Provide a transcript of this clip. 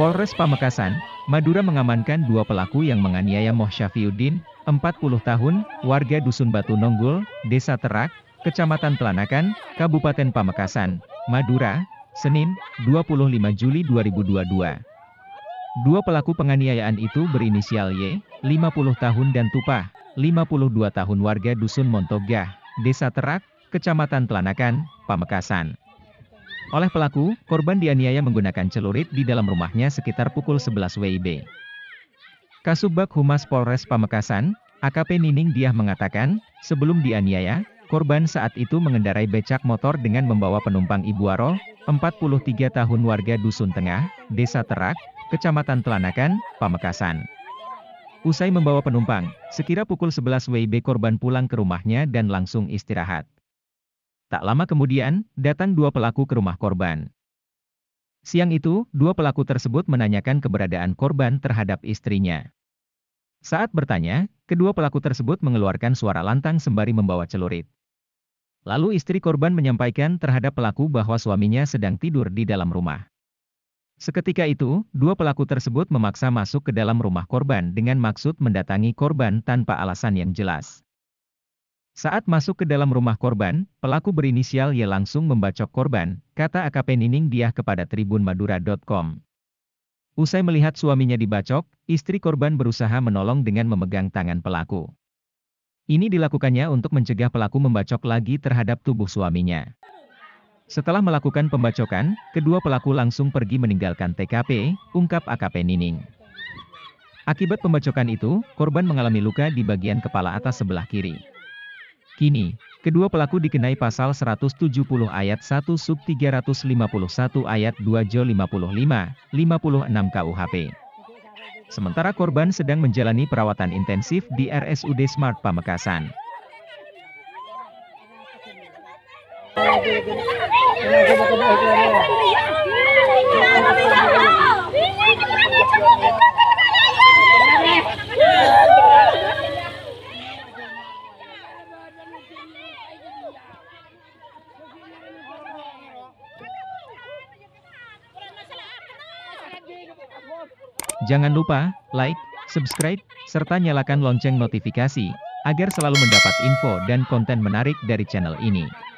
Polres Pamekasan, Madura mengamankan dua pelaku yang menganiaya Moh Syafiuddin, 40 tahun, warga Dusun Batu Nonggul, Desa Terak, Kecamatan Telanakan, Kabupaten Pamekasan, Madura, Senin, 25 Juli 2022. Dua pelaku penganiayaan itu berinisial Y, 50 tahun dan Tupah, 52 tahun warga Dusun Montogah, Desa Terak, Kecamatan Telanakan, Pamekasan. Oleh pelaku, korban dianiaya menggunakan celurit di dalam rumahnya sekitar pukul 11 WIB. Kasubag Humas Polres Pamekasan, AKP Nining Diah mengatakan, sebelum dianiaya, Korban saat itu mengendarai becak motor dengan membawa penumpang Ibu Arol, 43 tahun warga Dusun Tengah, Desa Terak, Kecamatan Telanakan, Pamekasan. Usai membawa penumpang, sekira pukul 11 WIB korban pulang ke rumahnya dan langsung istirahat. Tak lama kemudian, datang dua pelaku ke rumah korban. Siang itu, dua pelaku tersebut menanyakan keberadaan korban terhadap istrinya. Saat bertanya, kedua pelaku tersebut mengeluarkan suara lantang sembari membawa celurit. Lalu istri korban menyampaikan terhadap pelaku bahwa suaminya sedang tidur di dalam rumah. Seketika itu, dua pelaku tersebut memaksa masuk ke dalam rumah korban dengan maksud mendatangi korban tanpa alasan yang jelas. Saat masuk ke dalam rumah korban, pelaku berinisial Y langsung membacok korban, kata AKP Nining Diah kepada tribunmadura.com. Usai melihat suaminya dibacok, istri korban berusaha menolong dengan memegang tangan pelaku. Ini dilakukannya untuk mencegah pelaku membacok lagi terhadap tubuh suaminya. Setelah melakukan pembacokan, kedua pelaku langsung pergi meninggalkan TKP, ungkap AKP Nining. Akibat pembacokan itu, korban mengalami luka di bagian kepala atas sebelah kiri. Kini, kedua pelaku dikenai pasal 170 ayat 1 sub 351 ayat 2 Jo 55, 56 KUHP. Sementara korban sedang menjalani perawatan intensif di RSUD Smart Pamekasan. Jangan lupa like, subscribe, serta nyalakan lonceng notifikasi agar selalu mendapat info dan konten menarik dari channel ini.